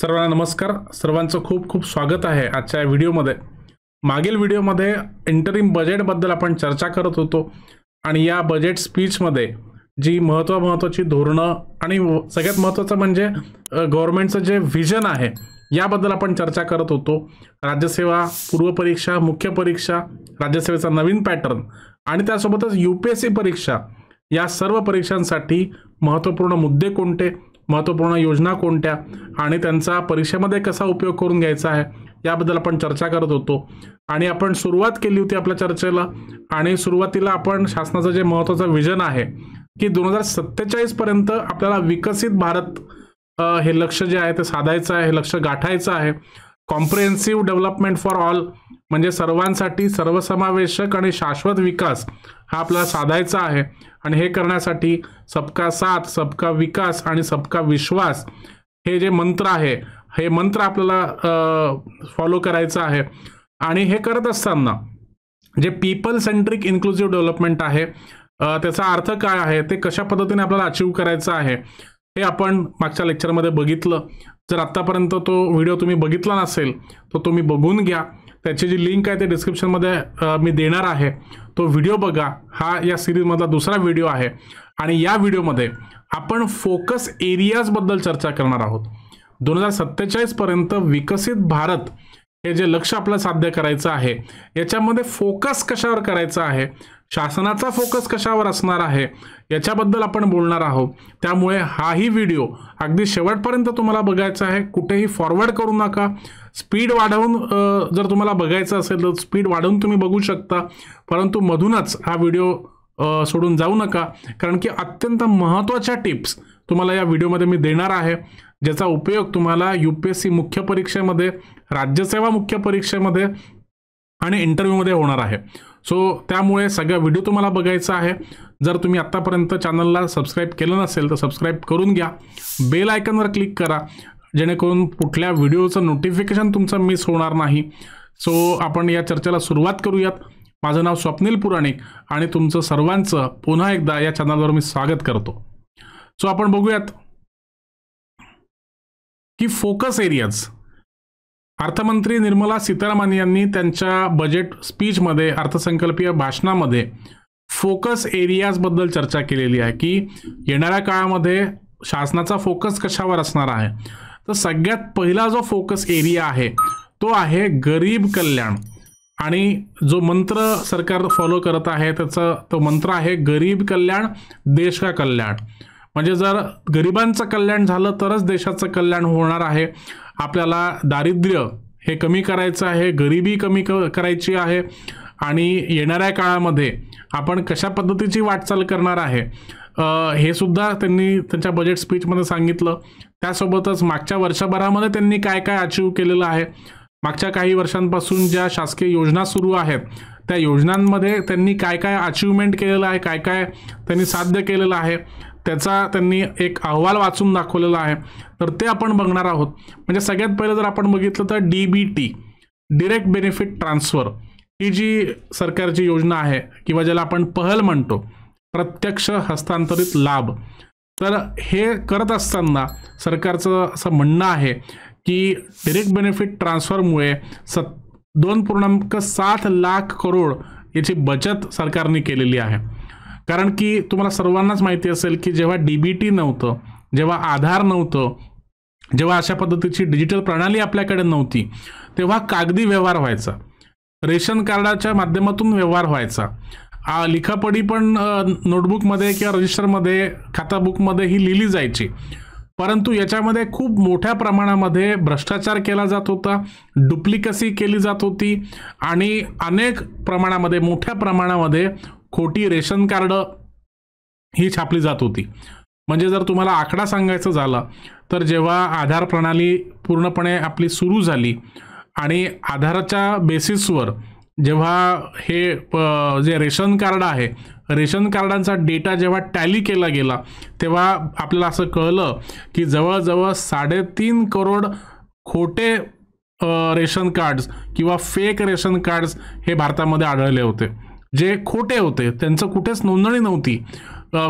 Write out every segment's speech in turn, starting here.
सर्वांना नमस्कार सर्वांचं खूप खूप स्वागत आहे आजच्या या व्हिडिओमध्ये मागील व्हिडिओमध्ये इंटरिम बजेटबद्दल आपण चर्चा करत होतो आणि या बजेट स्पीचमध्ये जी महत्त्व महत्त्वाची धोरणं आणि सगळ्यात महत्त्वाचं म्हणजे गव्हर्नमेंटचं जे व्हिजन आहे याबद्दल आपण चर्चा करत होतो राज्यसेवा पूर्वपरीक्षा मुख्य परीक्षा राज्यसेवेचा नवीन पॅटर्न आणि त्यासोबतच यू पी एस सी परीक्षा या सर्व परीक्षांसाठी महत्त्वपूर्ण मुद्दे कोणते महत्त्वपूर्ण योजना कोणत्या आणि त्यांचा परीक्षेमध्ये कसा उपयोग करून घ्यायचा आहे याबद्दल आपण चर्चा करत होतो आणि आपण सुरुवात केली होती आपल्या चर्चेला आणि सुरुवातीला आपण शासनाचं जे महत्त्वाचं विजन आहे की दोन हजार सत्तेचाळीसपर्यंत आपल्याला विकसित भारत हे लक्ष जे आहे ते साधायचं आहे हे लक्ष गाठायचं आहे कॉम्प्रिहेन्सिव्ह डेव्हलपमेंट फॉर ऑल म्हणजे सर्वांसाठी सर्वसमावेशक आणि शाश्वत विकास हा आपला साधायचा आहे आणि हे करण्यासाठी सबका साथ सबका विकास आणि सबका विश्वास हे जे मंत्र आहे हे मंत्र आपल्याला फॉलो करायचं आहे आणि हे करत असताना जे पीपल सेंट्रिक इन्क्लुझिव्ह डेव्हलपमेंट आहे त्याचा अर्थ काय आहे ते कशा पद्धतीने आपल्याला अचीव करायचं आहे हे आपण मागच्या लेक्चरमध्ये बघितलं जर आत्तापर्यंत तो व्हिडिओ तुम्ही बघितला नसेल तर तुम्ही बघून घ्या त्याची जी लिंक आहे ते डिस्क्रिप्शनमध्ये मी देणार आहे तो व्हिडिओ बघा हा या सिरीजमधला दुसरा व्हिडिओ आहे आणि या व्हिडिओमध्ये आपण फोकस एरियाजबद्दल चर्चा करणार आहोत दोन हजार सत्तेचाळीसपर्यंत विकसित भारत हे जे लक्ष आपलं साध्य करायचं आहे याच्यामध्ये फोकस कशावर करायचा आहे शासनाचा फोकस कशावर असणार आहे याच्याबद्दल आपण बोलणार आहोत त्यामुळे हाही व्हिडिओ अगदी शेवटपर्यंत तुम्हाला बघायचा आहे कुठेही फॉरवर्ड करू नका स्पीड वाढवून जर तुम्हाला बघायचं असेल तर स्पीड वाढवून तुम्ही बघू शकता परंतु मधूनच हा व्हिडिओ सोडून जाऊ नका कारण की अत्यंत महत्त्वाच्या टिप्स तुम्हाला या व्हिडिओमध्ये मी देणार आहे ज्याचा उपयोग तुम्हाला यू पी एस सी मुख्य परीक्षेमध्ये राज्यसेवा मुख्य परीक्षेमध्ये आणि इंटरव्ह्यूमध्ये होणार आहे सो त्यामुळे सगळा व्हिडिओ तुम्हाला बघायचा आहे जर तुम्ही आत्तापर्यंत चॅनलला सबस्क्राईब केलं नसेल तर सबस्क्राईब करून घ्या बेल आयकनवर क्लिक करा जेणेकरून कुठल्या व्हिडिओचं नोटिफिकेशन तुमचं मिस होणार नाही सो आपण या चर्चेला सुरुवात करूयात माझं नाव स्वप्नील पुराणिक आणि तुमचं सर्वांचं पुन्हा एकदा या चॅनलवर मी स्वागत करतो सो आपण बघूयात की फोकस एरियाज अर्थमंत्री निर्मला सीतारामन यांनी त्यांच्या बजेट स्पीचमध्ये अर्थसंकल्पीय भाषणामध्ये फोकस एरियाजबद्दल चर्चा केलेली आहे की येणाऱ्या काळामध्ये शासनाचा फोकस कशावर असणार आहे तर सगळ्यात पहिला जो फोकस एरिया आहे तो आहे गरीब कल्याण आणि जो मंत्र सरकार फॉलो करत आहे त्याचा तो मंत्र आहे गरीब कल्याण देश का कल्याण म्हणजे जर गरिबांचं कल्याण झालं तरच देशाचं कल्याण होणार आहे आपल्याला दारिद्र्य हे कमी करायचं आहे गरिबी कमी क करायची आहे आणि येणाऱ्या काळामध्ये आपण कशा पद्धतीची वाटचाल करणार आहे हे सुद्धा त्यांनी त्यांच्या बजेट स्पीचमध्ये सांगितलं त्यासोबतच मागच्या वर्षभरामध्ये त्यांनी काय काय अचीव केलेलं आहे मागच्या काही वर्षांपासून ज्या शासकीय योजना सुरू आहेत त्या योजनांमध्ये त्यांनी काय काय अचिव्हमेंट केलेलं आहे काय काय त्यांनी साध्य केलेलं आहे त्याचा त्यांनी एक अहवाल वाचून दाखवलेला आहे तर ते आपण बघणार आहोत म्हणजे सगळ्यात पहिलं जर आपण बघितलं तर D B T direct benefit transfer ही जी सरकारची योजना आहे किंवा ज्याला आपण पहल म्हणतो प्रत्यक्ष हस्तांतरित लाभ तर हे करत असताना सरकारचं असं म्हणणं आहे की डिरेक्ट बेनिफिट ट्रान्सफरमुळे स दोन पूर्णांक सात लाख करोड याची बचत सरकारने केलेली आहे कारण की तुम्हाला सर्वांनाच माहिती असेल की जेव्हा डी बी टी नव्हतं जेव्हा आधार नव्हतं जेव्हा अशा पद्धतीची डिजिटल प्रणाली आपल्याकडे नव्हती तेव्हा कागदी व्यवहार व्हायचा रेशन कार्डाच्या माध्यमातून व्यवहार व्हायचा लिखापडी पण नोटबुकमध्ये किंवा रजिस्टरमध्ये खाताबुकमध्ये ही लिहिली जायची परंतु याच्यामध्ये खूप मोठ्या प्रमाणामध्ये भ्रष्टाचार केला जात होता डुप्लिकसी केली जात होती आणि अनेक प्रमाणामध्ये मोठ्या प्रमाणामध्ये खोटी रेशन कार्ड ही छापली जात होती म्हणजे जर तुम्हाला आकडा सांगायचं झाला तर जेव्हा आधार प्रणाली पूर्णपणे आपली सुरू झाली आणि आधाराच्या बेसिसवर जेव्हा हे जे रेशन कार्ड आहे रेशन कार्डांचा डेटा जेव्हा टॅली केला गेला तेव्हा आपल्याला असं कळलं की जवळजवळ साडेतीन करोड खोटे रेशन कार्ड्स किंवा फेक रेशन कार्ड्स हे भारतामध्ये आढळले होते जे खोटे होते त्यांचं कुठेच नोंदणी नव्हती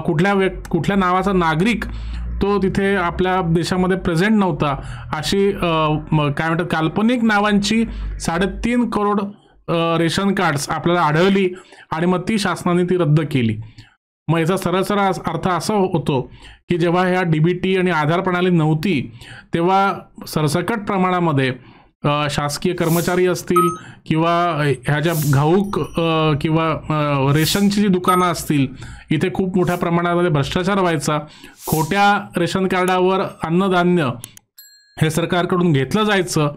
कुठल्या व्यक् कुठल्या नावाचा नागरिक तो तिथे आपल्या देशामध्ये प्रेझेंट नव्हता अशी काय म्हणतात काल्पनिक नावांची साडेतीन करोड रेशन कार्ड्स आपल्याला आढळली आणि मग ती शासनाने ती रद्द केली मग याचा सरळ अर्थ असा होतो की जेव्हा ह्या डी बी टी आणि आधार प्रणाली नव्हती तेव्हा सरसकट प्रमाणामध्ये शासकीय कर्मचारी असतील किंवा ह्या ज्या घाऊक किंवा रेशनची जी दुकानं असतील इथे खूप मोठ्या प्रमाणामध्ये भ्रष्टाचार व्हायचा खोट्या रेशन कार्डावर अन्नधान्य हे सरकारकडून घेतलं जायचं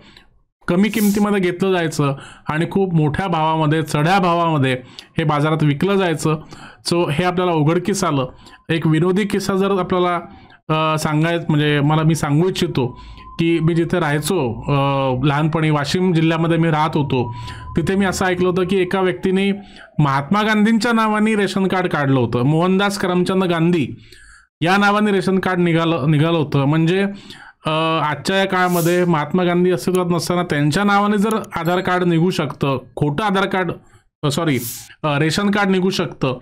कमी किमतीमध्ये घेतलं जायचं आणि खूप मोठ्या भावामध्ये चढ्या भावामध्ये हे बाजारात विकलं जायचं सो हे आपल्याला उघडकीस आलं एक विनोदी किस्सा जर आपल्याला सांगायचं म्हणजे मला मी सांगू इच्छितो की मी जिथे राहायचो लहानपणी वाशिम जिल्ह्यामध्ये मी राहत होतो तिथे मी असं ऐकलं होतं की एका व्यक्तीने महात्मा गांधींच्या नावाने रेशन कार्ड काढलं होतं मोहनदास करमचंद गांधी या नावाने रेशन कार्ड निघालं निघालं होतं म्हणजे आजच्या या काळामध्ये महात्मा गांधी अस्तित्वात नसताना त्यांच्या नावाने जर आधार कार्ड निघू शकतं खोटं Aadhaar card sorry ration card निघू शकतं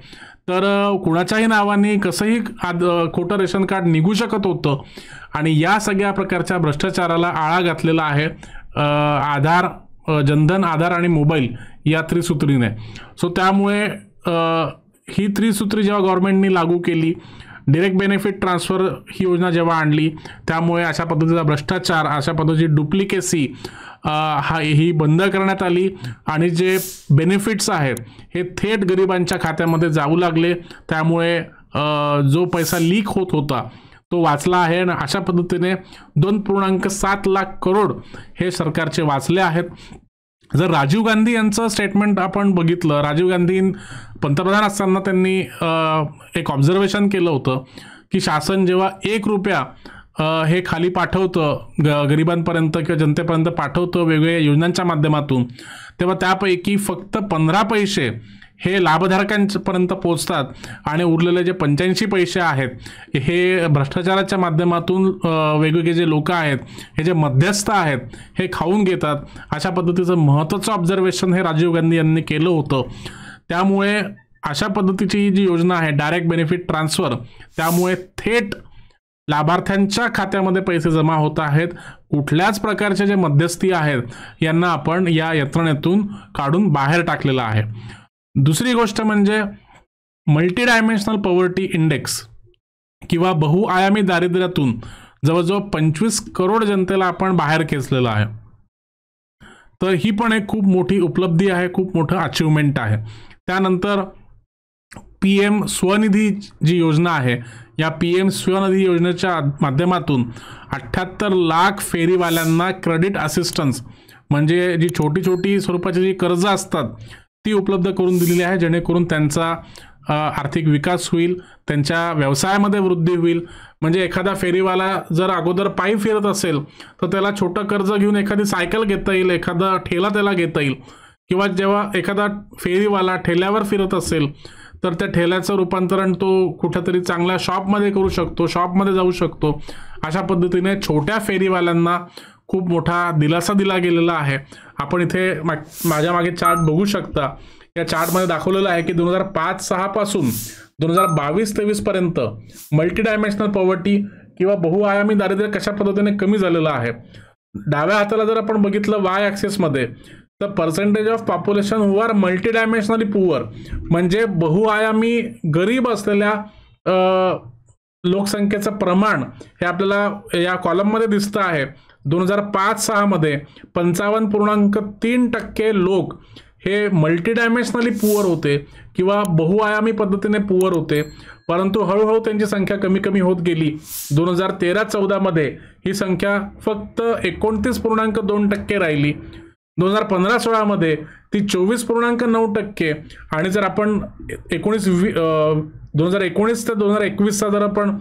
तर कुणाच्याही नावाने कसंही आद खोटं रेशन कार्ड निघू शकत होतं आणि या सगळ्या प्रकारच्या भ्रष्टाचाराला आळा घातलेला आहे आधार जनधन आधार आणि मोबाईल या त्रिसूत्रीने सो त्यामुळे ही त्रिसूत्री जेव्हा गव्हर्मेंटनी लागू केली डिरेक्ट बेनिफिट ट्रान्सफर ही योजना जेव्हा आणली त्यामुळे अशा पद्धतीचा भ्रष्टाचार अशा पद्धतीची डुप्लिकेसी हा ही बंद करण्यात आली आणि जे बेनिफिट्स आहेत हे थेट गरिबांच्या खात्यामध्ये जाऊ लागले त्यामुळे जो पैसा लीक होत होता तो वाचला आहे आणि अशा पद्धतीने दोन पूर्णांक सात लाख करोड हे सरकारचे वाचले आहेत जर राजीव गांधी यांचं स्टेटमेंट आपण बघितलं राजीव गांधी पंतप्रधान असताना त्यांनी एक ऑब्झर्वेशन केलं होतं की शासन जेव्हा एक रुपया हे खाली पाठवतं ग गरिबांपर्यंत किंवा जनतेपर्यंत पाठवतं वेगवेगळ्या योजनांच्या माध्यमातून तेव्हा त्यापैकी फक्त पंधरा पैसे हे लाभधारकांपर्यंत पोचतात आणि उरलेले जे पंच्याऐंशी पैसे आहेत हे भ्रष्टाचाराच्या माध्यमातून वेगवेगळे जे लोक आहेत हे जे मध्यस्थ आहेत हे खाऊन घेतात अशा पद्धतीचं महत्त्वाचं ऑब्झर्वेशन हे राजीव गांधी यांनी केलं होतं त्यामुळे अशा पद्धतीची ही जी योजना आहे डायरेक्ट बेनिफिट ट्रान्सफर त्यामुळे थेट लाभार्थ्यांच्या खात्यामध्ये पैसे जमा होत आहेत कुठल्याच प्रकारचे जे मध्यस्थी आहेत यांना आपण या यंत्रणेतून काढून बाहेर टाकलेलं आहे दुसरी गोष्ट म्हणजे मल्टी डायमेन्शनल पॉवर्टी इंडेक्स किंवा बहुआयामी दारिद्र्यातून जवळजवळ पंचवीस करोड जनतेला आपण बाहेर खेचलेलं आहे तर ही पण एक खूप मोठी उपलब्धी आहे खूप मोठं अचीवमेंट आहे त्यानंतर पी एम स्वनिधी जी योजना आहे या पी एम स्वनिधी योजनेच्या माध्यमातून अठ्ठ्याहत्तर लाख फेरीवाल्यांना क्रेडिट असिस्टन्स म्हणजे जी छोटी छोटी स्वरूपाची जी कर्ज असतात ती उपलब्ध करून दिलेली आहे जेणेकरून त्यांचा आर्थिक विकास होईल त्यांच्या व्यवसायामध्ये वृद्धी होईल म्हणजे एखादा फेरीवाला जर अगोदर पायी फिरत असेल तर त्याला छोटं कर्ज घेऊन एखादी सायकल घेता येईल एखादा ठेला त्याला घेता येईल किंवा जेव्हा एखादा फेरीवाला ठेल्यावर फिरत असेल तर त्या ठेल्याचं रूपांतरण तो कुठेतरी चांगल्या शॉपमध्ये करू शकतो शॉपमध्ये जाऊ शकतो अशा पद्धतीने छोट्या फेरीवाल्यांना खूप मोठा दिलासा दिला गेलेला आहे आपण इथे मा माझ्या मागे चार्ट बघू शकता या चार्टमध्ये दाखवलेलं आहे की दोन हजार पाच सहापासून दोन हजार बावीस तेवीसपर्यंत मल्टी डायमेन्शनल पॉवर्टी किंवा बहुआयामी दारिद्र्य कशा पद्धतीने कमी झालेलं आहे डाव्या हाताला जर आपण बघितलं वाय ॲक्सेसमध्ये तर percentage of population who are multi dimensionally poor म्हणजे बहुआयामी गरीब असलेल्या लोकसंख्येचं प्रमाण हे आपल्याला या कॉलममध्ये दिसतं आहे दोन हजार पाच सहामध्ये पंचावन्न पूर्णांक तीन टक्के लोक हे मल्टीडायमेन्शनली पुअर होते किंवा बहुआयामी पद्धतीने पुअर होते परंतु हळूहळू त्यांची संख्या कमी कमी होत गेली दोन हजार तेरा चौदामध्ये ही संख्या फक्त एकोणतीस पूर्णांक दोन टक्के राहिली दोन हजार पंधरा सोळामध्ये ती चोवीस पूर्णांक नऊ टक्के आणि जर आपण एकोणीस वी दोन हजार एकोणीस ते दोन हजार एकवीसचा जर आपण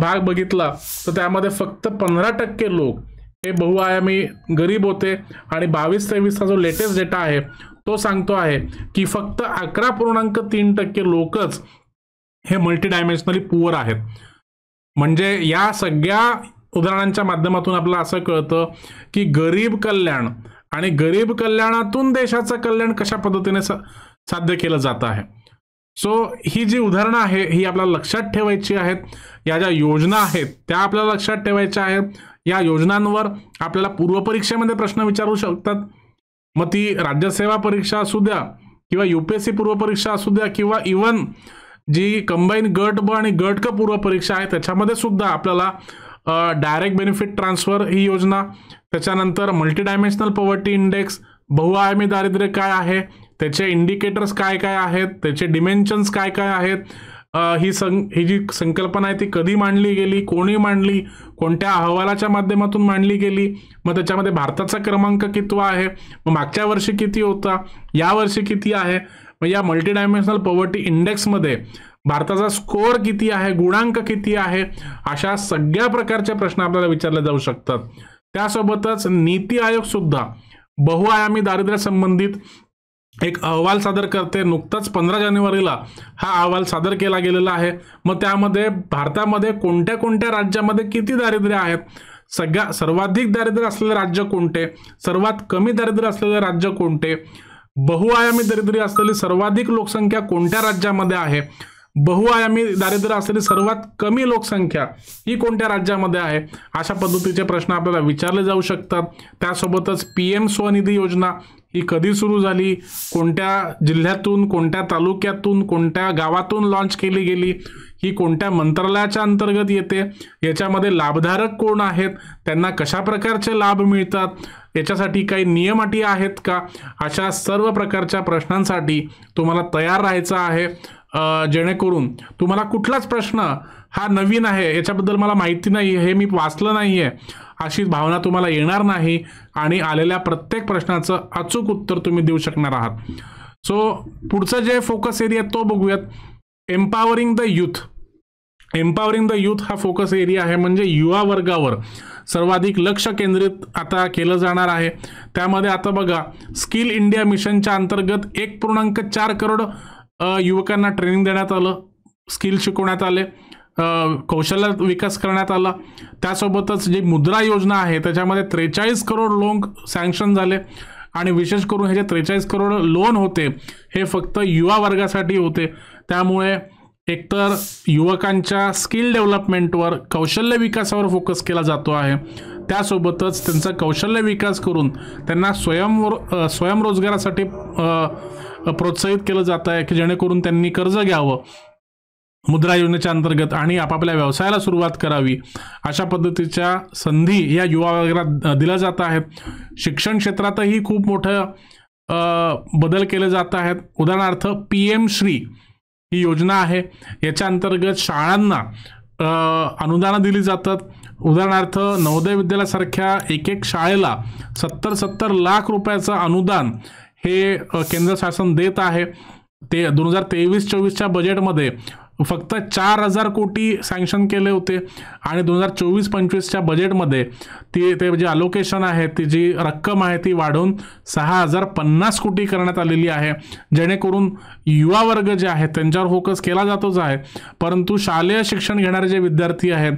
भाग बघितला तर त्यामध्ये फक्त पंधरा टक्के लोक हे बहुआयामी गरीब होते आणि बावीस तेवीसचा जो लेटेस्ट डेटा आहे तो सांगतो आहे की फक्त अकरा पूर्णांक तीन टक्के लोकच हे मल्टी डायमेन्शनली पुअर आहेत म्हणजे या सगळ्या उदाहरणांच्या माध्यमातून आपल्याला असं कळतं की गरीब कल्याण आणि गरीब कल्याणातून देशाचं कल्याण कशा पद्धतीने साध्य केलं जात आहे सो ही जी उदाहरणं आहे ही आपल्याला लक्षात ठेवायची आहेत या ज्या योजना आहेत त्या आपल्याला लक्षात ठेवायच्या आहेत या योजनांवर आपल्याला पूर्वपरीक्षेमध्ये प्रश्न विचारू शकतात मग ती राज्यसेवा परीक्षा असू द्या किंवा यू पी एस सी पूर्वपरीक्षा असू द्या किंवा इवन जी कंबाईन गट ब आणि गट क पूर्वपरीक्षा आहे त्याच्यामध्ये सुद्धा आपल्याला डायरेक्ट बेनिफिट ट्रान्सफर ही योजना त्याच्यानंतर मल्टी डायमेन्शनल पॉवर्टी इंडेक्स बहुआयामी दारिद्र्य काय आहे त्याचे इंडिकेटर्स काय काय आहेत त्याचे डिमेन्शन्स काय काय आहेत ही सं ही जी संकल्पना आहे ती कधी मांडली गेली कोणी मांडली कोणत्या अहवालाच्या माध्यमातून मांडली गेली मग त्याच्यामध्ये भारताचा क्रमांक कितवा आहे मग मागच्या वर्षी किती होता या वर्षी किती आहे मग या मल्टी डायमेन्शनल पॉवर्टी इंडेक्समध्ये भारताचा स्कोअर किती आहे गुणांक किती आहे अशा सगळ्या प्रकारचे प्रश्न आपल्याला विचारले जाऊ शकतात त्यासोबतच नीती आयोग सुद्धा बहुआयामी दारिद्र्य संबंधित एक अहवाल सादर करते नुकताच पंधरा जानेवारीला हा अहवाल सादर केला गेलेला आहे मग त्यामध्ये भारतामध्ये कोणत्या कोणत्या राज्यामध्ये किती दारिद्र्य आहेत सगळ्या सर्वाधिक दारिद्र्य असलेले राज्य कोणते सर्वात कमी दारिद्र्य असलेले राज्य कोणते बहुआयामी दारिद्र्य असलेली सर्वाधिक लोकसंख्या कोणत्या राज्यामध्ये आहे बहुआयामी दारिद्र्य असलेली सर्वात कमी लोकसंख्या ही कोणत्या राज्यामध्ये आहे अशा पद्धतीचे प्रश्न आपल्याला विचारले जाऊ शकतात त्यासोबतच पी एम स्वनिधी योजना ही कधी सुरू झाली कोणत्या जिल्ह्यातून कोणत्या तालुक्यातून कोणत्या गावातून लॉन्च केली गेली ही कोणत्या मंत्रालयाच्या अंतर्गत येते याच्यामध्ये लाभधारक कोण आहेत त्यांना कशा प्रकारचे लाभ मिळतात याच्यासाठी काही नियम अटी आहेत का अशा सर्व प्रकारच्या प्रश्नांसाठी तुम्हाला तयार राहायचं आहे जेणेकरून तुम्हाला कुठलाच प्रश्न हा नवीन आहे याच्याबद्दल मला माहिती नाही हे मी वाचलं नाही आहे अशी भावना तुम्हाला येणार नाही आणि आलेल्या प्रत्येक प्रश्नाचं अचूक उत्तर तुम्ही देऊ शकणार आहात सो पुढचा जे फोकस एरिया तो बघूयात empowering the youth empowering the youth हा फोकस एरिया आहे म्हणजे युवा वर्गावर सर्वाधिक लक्ष केंद्रित आता केलं जाणार आहे त्यामध्ये आता बघा स्किल इंडिया मिशनच्या अंतर्गत एक पूर्णांक चार करोड युवकांना ट्रेनिंग देण्यात आलं स्किल शिकवण्यात आले कौशल्य विकास करण्यात आला त्यासोबतच जी मुद्रा योजना आहे त्याच्यामध्ये त्रेचाळीस करोड लोन सँक्शन झाले आणि विशेष करून हे जे त्रेचाळीस करोड लोन होते हे फक्त युवा वर्गासाठी होते त्यामुळे एकतर युवकांच्या स्किल डेव्हलपमेंटवर कौशल्य विकासावर फोकस केला जातो आहे त्यासोबतच त्यांचा कौशल्य विकास करून त्यांना स्वयंवर स्वयंरोजगारासाठी प्रोत्साहित केलं जात आहे की जेणेकरून त्यांनी कर्ज घ्यावं मुद्रा योजनेच्या अंतर्गत आणि आपापल्या व्यवसायाला सुरुवात करावी अशा पद्धतीच्या संधी या युवा वर्गात दिल्या जात आहेत शिक्षण क्षेत्रातही खूप मोठं बदल केले जात आहेत उदाहरणार्थ पी एम श्री ही योजना आहे याच्या अंतर्गत शाळांना अनुदानं दिली जातात उदाहरणार्थ नवोदय विद्यालयासारख्या एक एक शाळेला सत्तर सत्तर लाख रुपयाचं अनुदान हे केंद्र शासन देत आहे ते दोन हजार तेवीस चोवीसच्या बजेटमध्ये फक्त चार हजार कोटी सँक्शन केले होते आणि दोन हजार चोवीस पंचवीसच्या बजेटमध्ये ती ते जे अलोकेशन आहे ती जी रक्कम आहे ती वाढवून सहा हजार पन्नास कोटी करण्यात आलेली आहे जेणेकरून युवा वर्ग जे आहेत त्यांच्यावर फोकस केला जातोच आहे परंतु शालेय शिक्षण घेणारे जे विद्यार्थी आहेत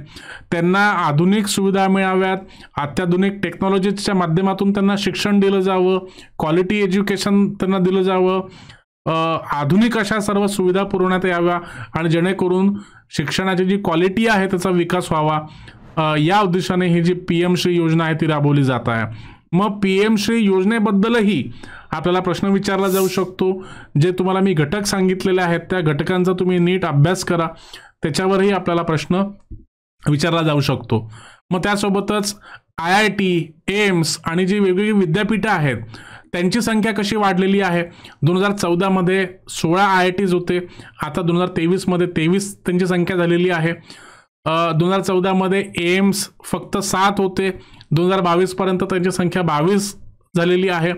त्यांना आधुनिक सुविधा मिळाव्यात अत्याधुनिक टेक्नॉलॉजीच्या माध्यमातून त्यांना शिक्षण दिलं जावं क्वालिटी एज्युकेशन त्यांना दिलं जावं आधुनिक अशा सर्व सुविधा पुरवण्यात याव्या आणि जेणेकरून शिक्षणाची जी क्वालिटी आहे त्याचा विकास व्हावा या उद्देशाने ही जी पी एम श्री योजना आहे ती राबवली जात आहे मग पी एम श्री योजनेबद्दलही आपल्याला प्रश्न विचारला जाऊ शकतो जे तुम्हाला मी घटक सांगितलेले आहेत त्या घटकांचा तुम्ही नीट अभ्यास करा त्याच्यावरही आपल्याला प्रश्न विचारला जाऊ शकतो मग त्यासोबतच आय आय टी एम्स आणि जी वेगवेगळी विद्यापीठं आहेत त्यांची संख्या कशी वाढलेली आहे दोन हजार चौदामध्ये सोळा आय आय टीज होते आता दोन हजार तेवीसमध्ये तेवीस त्यांची संख्या झालेली आहे दोन हजार चौदामध्ये एम्स फक्त सात होते दोन हजार बावीसपर्यंत त्यांची संख्या बावीस झालेली आहे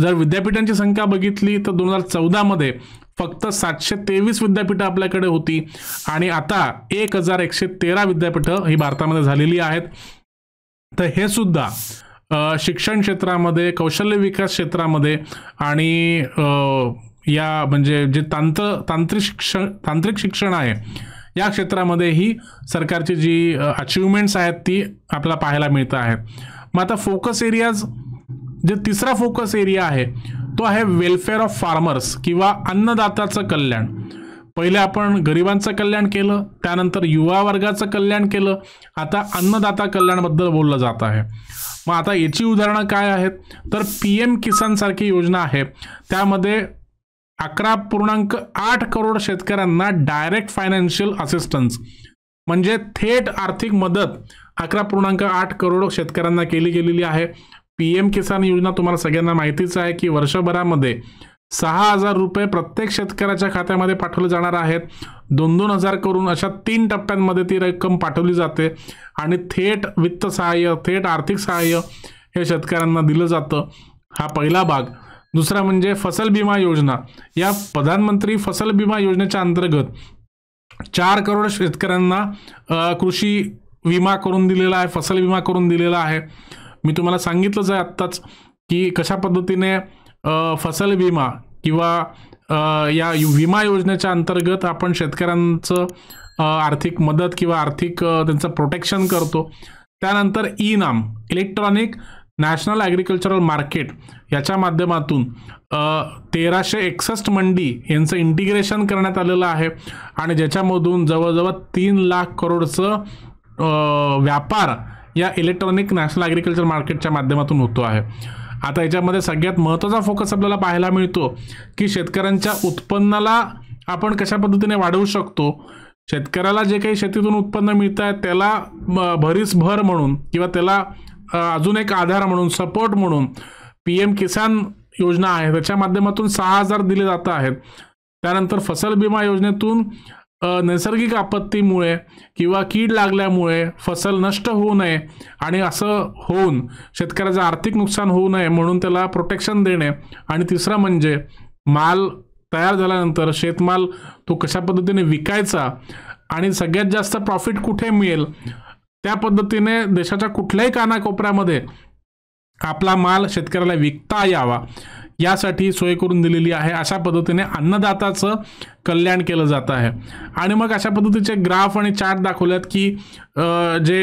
जर विद्यापीठांची संख्या बघितली तर दोन हजार चौदामध्ये फक्त सातशे तेवीस विद्यापीठं आपल्याकडे होती आणि आता एक हजार एकशे तेरा विद्यापीठं ही भारतामध्ये झालेली आहेत तर हे सुद्धा शिक्षण क्षेत्रामध्ये कौशल्य विकास क्षेत्रामध्ये आणि या म्हणजे जे तांत्र तांत्रिक शिक्षण तांत्रिक शिक्षण आहे या क्षेत्रामध्येही सरकारची जी अचीवमेंट्स आहेत ती आपल्याला पाहायला मिळत आहे मग आता फोकस एरियाज जे तिसरा फोकस एरिया आहे तो आहे वेलफेअर ऑफ फार्मर्स किंवा अन्नदात्याचं कल्याण पहिले आपण गरिबांचं कल्याण केलं त्यानंतर युवा वर्गाचं कल्याण केलं आता अन्नदाता कल्याणबद्दल बोललं जात आहे मग आता याची उदाहरणं काय आहेत तर पी एम किसानसारखी योजना आहे त्यामध्ये अकरा पूर्णांक आठ करोड शेतकऱ्यांना डायरेक्ट फायनान्शियल असिस्टन्स म्हणजे थेट आर्थिक मदत अकरा पूर्णांक आठ करोड शेतकऱ्यांना केली गेलेली आहे पी एम किसान योजना तुम्हाला सगळ्यांना माहितीच आहे की वर्षभरामध्ये सहा हजार रुपये प्रत्येक शेतकऱ्याच्या खात्यामध्ये पाठवले जाणार आहेत दोन दोन हजार करून अशा तीन टप्प्यांमध्ये ती रक्कम पाठवली जाते आणि थेट वित्त सहाय्य थेट आर्थिक सहाय्य हे शेतकऱ्यांना दिलं जातं हा पहिला भाग दुसरा म्हणजे फसल बिमा योजना या प्रधानमंत्री फसल बिमा योजनेच्या अंतर्गत चार करोड शेतकऱ्यांना कृषी विमा करून दिलेला आहे फसल विमा करून दिलेला आहे मी तुम्हाला सांगितलंच आहे आत्ताच की कशा पद्धतीने फसल विमा किंवा या विमा योजनेच्या अंतर्गत आपण शेतकऱ्यांचं आर्थिक मदत किंवा आर्थिक त्यांचं प्रोटेक्शन करतो त्यानंतर ई नाम इलेक्ट्रॉनिक नॅशनल ॲग्रिकल्चरल मार्केट याच्या माध्यमातून तेराशे एकसष्ट मंडी यांचं इंटिग्रेशन करण्यात आलेलं आहे आणि ज्याच्यामधून जवळजवळ तीन लाख करोडचं व्यापार या इलेक्ट्रॉनिक नॅशनल ॲग्रिकल्चर मार्केटच्या माध्यमातून होतो आहे आता याच्यामध्ये सगळ्यात महत्त्वाचा फोकस आपल्याला पाहायला मिळतो की शेतकऱ्यांच्या उत्पन्नाला आपण कशा पद्धतीने वाढवू शकतो शेतकऱ्याला जे काही शेतीतून उत्पन्न मिळत आहे त्याला भरीस भर म्हणून किंवा त्याला अजून एक आधार म्हणून सपोर्ट म्हणून पी एम किसान योजना आहे त्याच्या माध्यमातून सहा हजार दिले जात आहेत त्यानंतर फसल बिमा योजनेतून नैसर्गिक आपत्तीमुळे किंवा कीड लागल्यामुळे फसल नष्ट होऊ नये आणि असं होऊन शेतकऱ्याचं आर्थिक नुकसान होऊ नये म्हणून त्याला प्रोटेक्शन देणे आणि तिसरं म्हणजे माल तयार झाल्यानंतर शेतमाल तो कशा पद्धतीने विकायचा आणि सगळ्यात जास्त प्रॉफिट कुठे मिळेल त्या पद्धतीने देशाच्या कुठल्याही कानाकोपऱ्यामध्ये आपला माल शेतकऱ्याला विकता यावा यासाठी सोय करून दिलेली आहे अशा पद्धतीने अन्नदाताचं कल्याण केलं जात आहे आणि मग अशा पद्धतीचे ग्राफ आणि चार्ट दाखवल्यात की जे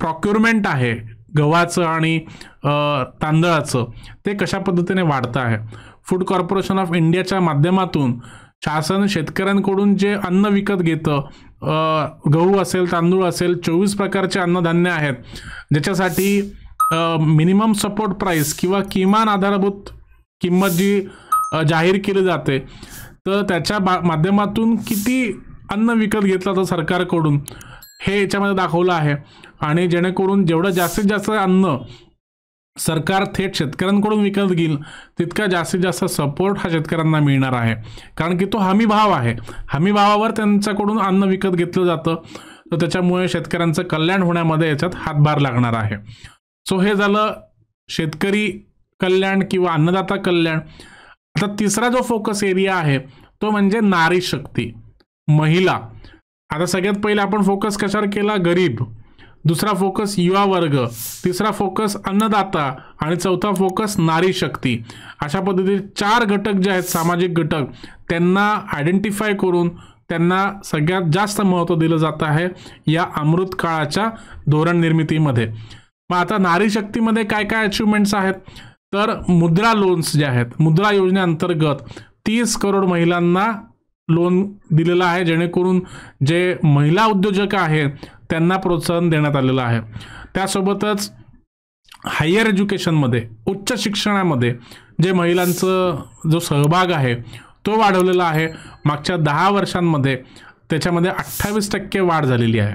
प्रॉक्युरमेंट आहे गव्हाचं आणि तांदळाचं ते कशा पद्धतीने वाढतं आहे फूड कॉर्पोरेशन ऑफ इंडियाच्या माध्यमातून शासन शेतकऱ्यांकडून जे अन्न विकत घेतं गहू असेल तांदूळ असेल चोवीस प्रकारचे अन्नधान्य आहेत ज्याच्यासाठी मिनिमम सपोर्ट प्राईस किंवा किमान आधारभूत किंमत जी जाहीर केली जाते तर त्याच्या माध्यमातून किती अन्न विकत घेतलं जातं सरकारकडून हे याच्यामध्ये दाखवलं आहे आणि जेणेकरून जेवढं जास्तीत जास्त अन्न सरकार थेट शेतकऱ्यांकडून विकत घेईल तितका जास्तीत जास्त सपोर्ट हा शेतकऱ्यांना मिळणार आहे कारण की तो हमी भाव आहे हमी भावावर त्यांच्याकडून अन्न विकत घेतलं जातं तर त्याच्यामुळे शेतकऱ्यांचं कल्याण होण्यामध्ये याच्यात हातभार लागणार आहे सो हे झालं शेतकरी कल्याण किंवा अन्नदाता कल्याण आता तिसरा जो फोकस एरिया आहे तो म्हणजे नारी शक्ती महिला आता सगळ्यात पहिले आपण फोकस कशावर केला गरीब दुसरा फोकस युवा वर्ग तिसरा फोकस अन्नदाता आणि चौथा फोकस नारी शक्ती अशा पद्धतीने चार घटक जे आहेत सामाजिक घटक त्यांना आयडेंटिफाय करून त्यांना सगळ्यात जास्त महत्त्व दिलं जात आहे या अमृत काळाच्या धोरण निर्मितीमध्ये मग आता नारी शक्तीमध्ये काय काय अचिव्हमेंट्स आहेत तर मुद्रा लोन्स जे आहेत मुद्रा योजनेअंतर्गत तीस करोड महिलांना लोन दिलेलं आहे जेणेकरून जे महिला उद्योजक आहेत त्यांना प्रोत्साहन देण्यात आलेलं आहे त्यासोबतच हायर एज्युकेशनमध्ये उच्च शिक्षणामध्ये जे महिलांचं जो सहभाग आहे तो वाढवलेला आहे मागच्या दहा वर्षांमध्ये त्याच्यामध्ये अठ्ठावीस टक्के वाढ झालेली आहे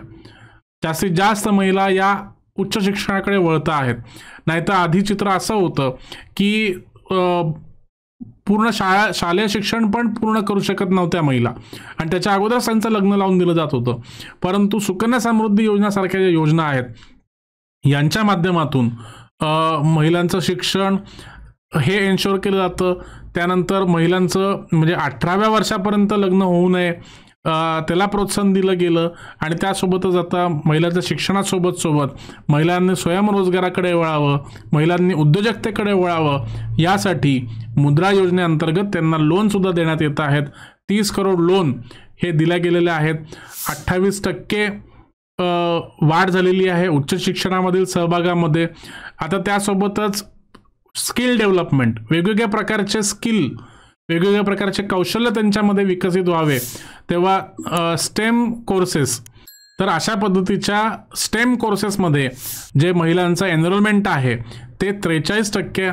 जास्तीत जास्त महिला या उच्च शिक्षणाकडे वळत आहेत नाहीतर आधी चित्र असं होतं की पूर्ण शाळा शालेय शिक्षण पण पूर्ण करू शकत नव्हत्या महिला आणि त्याच्या अगोदरच त्यांचं लग्न लावून दिलं जात होतं परंतु सुकन्या समृद्धी योजनासारख्या ज्या योजना आहेत यांच्या माध्यमातून महिलांचं शिक्षण हे एन्श्युअर केलं जातं त्यानंतर महिलांचं म्हणजे अठराव्या वर्षापर्यंत लग्न होऊ नये त्याला प्रोत्साहन दिलं गेलं आणि त्यासोबतच आता महिलांच्या शिक्षणासोबत सोबत महिलांनी स्वयंरोजगाराकडे वळावं महिलांनी उद्योजकतेकडे वळावं यासाठी मुद्रा योजनेअंतर्गत त्यांना लोनसुद्धा देण्यात येत आहेत तीस करोड लोन हे दिल्या गेलेले आहेत अठ्ठावीस टक्के वाढ झालेली आहे उच्च शिक्षणामधील सहभागामध्ये आता त्यासोबतच स्किल डेव्हलपमेंट वेगवेगळ्या प्रकारचे स्किल वेगवेगळ्या प्रकारचे कौशल्य त्यांच्यामध्ये विकसित व्हावे तेव्हा स्टेम कोर्सेस तर अशा पद्धतीच्या स्टेम कोर्सेसमध्ये जे महिलांचं एनरोलमेंट आहे ते त्रेचाळीस टक्के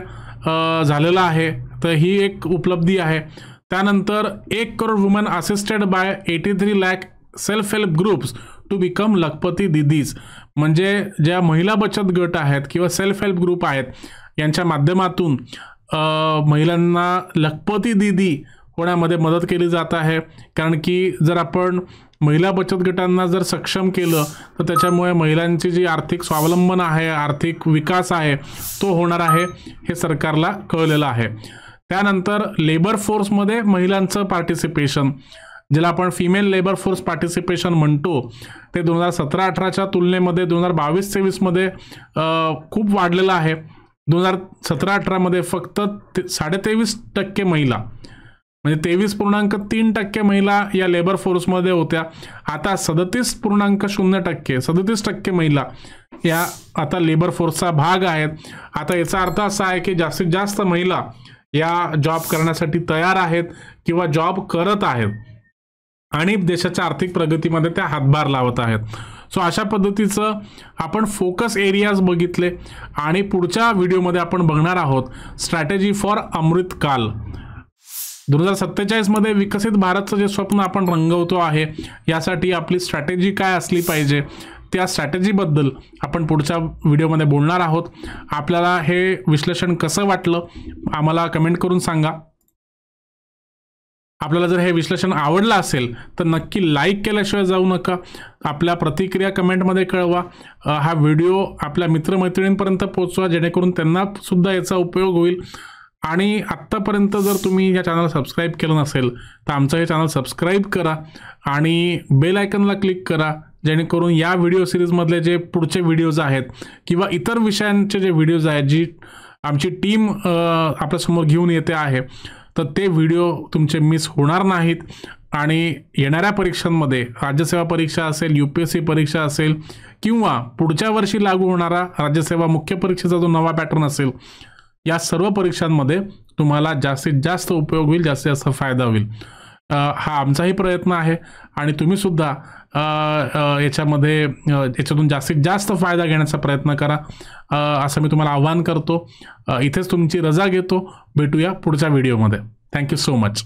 झालेलं आहे तर ही एक उपलब्धी आहे त्यानंतर एक crore woman assisted by eighty three lakh self help groups to become lakhpati didis म्हणजे ज्या महिला बचत गट आहेत किंवा सेल्फ हेल्प ग्रुप आहेत यांच्या माध्यमातून महिलांना लखपती दिदी होण्यामध्ये मदत केली जात आहे कारण की जर आपण महिला बचत गटांना जर सक्षम केलं तर त्याच्यामुळे महिलांची जी आर्थिक स्वावलंबन आहे आर्थिक विकास आहे तो होणार आहे हे सरकारला कळलेलं आहे त्यानंतर लेबर फोर्समध्ये महिलांचं पार्टिसिपेशन ज्याला आपण फिमेल लेबर फोर्स पार्टिसिपेशन म्हणतो ते दोन हजार सतरा अठराच्या तुलनेमध्ये दोन हजार बावीस तेवीसमध्ये खूप वाढलेलं आहे दोन हजार सतरा अठरामध्ये फक्त ते साडेतेवीस टक्के महिला म्हणजे तेवीस पूर्णांक तीन टक्के महिला या लेबर फोर्समध्ये होत्या आता सदतीस पूर्णांक शून्य टक्के सदतीस टक्के महिला या आता लेबर फोर्सचा भाग आहेत आता याचा अर्थ असा आहे की जास्तीत जास्त महिला या जॉब करण्यासाठी तयार आहेत किंवा जॉब करत आहेत आणि देशाच्या आर्थिक प्रगतीमध्ये त्या हातभार लावत आहेत सो अशा पद्धतीचं आपण फोकस एरियाज बघितले आणि पुढच्या व्हिडिओमध्ये आपण बघणार आहोत स्ट्रॅटेजी फॉर अमृतकाल दोन हजार सत्तेचाळीसमध्ये विकसित भारतचं जे स्वप्न आपण रंगवतो आहे यासाठी आपली स्ट्रॅटेजी काय असली पाहिजे त्या स्ट्रॅटेजीबद्दल आपण पुढच्या व्हिडिओमध्ये बोलणार आहोत आपल्याला हे विश्लेषण कसं वाटलं आम्हाला कमेंट करून सांगा आपल्याला जर हे विश्लेषण आवडलं असेल तर नक्की लाईक केल्याशिवाय जाऊ नका आपल्या प्रतिक्रिया कमेंटमध्ये कळवा हा व्हिडिओ आपल्या मित्रमैत्रिणींपर्यंत पोचवा जेणेकरून त्यांना सुद्धा याचा उपयोग होईल आणि आत्तापर्यंत जर तुम्ही या चॅनल सबस्क्राईब केलं नसेल तर आमचं हे चॅनल सबस्क्राईब करा आणि बेल आयकनला क्लिक करा जेणेकरून या व्हिडिओ सिरीजमधले जे पुढचे व्हिडिओज आहेत किंवा इतर विषयांचे जे व्हिडिओज आहेत जी आमची टीम आपल्यासमोर घेऊन येते आहे तर ते व्हिडिओ तुमचे मिस होणार नाहीत आणि येणाऱ्या परीक्षांमध्ये राज्यसेवा परीक्षा असेल यू पी एस सी परीक्षा असेल किंवा पुढच्या वर्षी लागू होणारा राज्यसेवा मुख्य परीक्षेचा जो नवा पॅटर्न असेल या सर्व परीक्षांमध्ये तुम्हाला जास्तीत जास्त उपयोग होईल जास्तीत जास्त फायदा होईल हा आमचाही प्रयत्न आहे आणि तुम्हीसुद्धा याच्यामध्ये याच्यातून जास्तीत जास्त फायदा घेण्याचा प्रयत्न करा असं मी तुम्हाला आवाहन करतो इथेच तुमची रजा घेतो भेटूया पुढच्या व्हिडिओमध्ये थँक्यू सो मच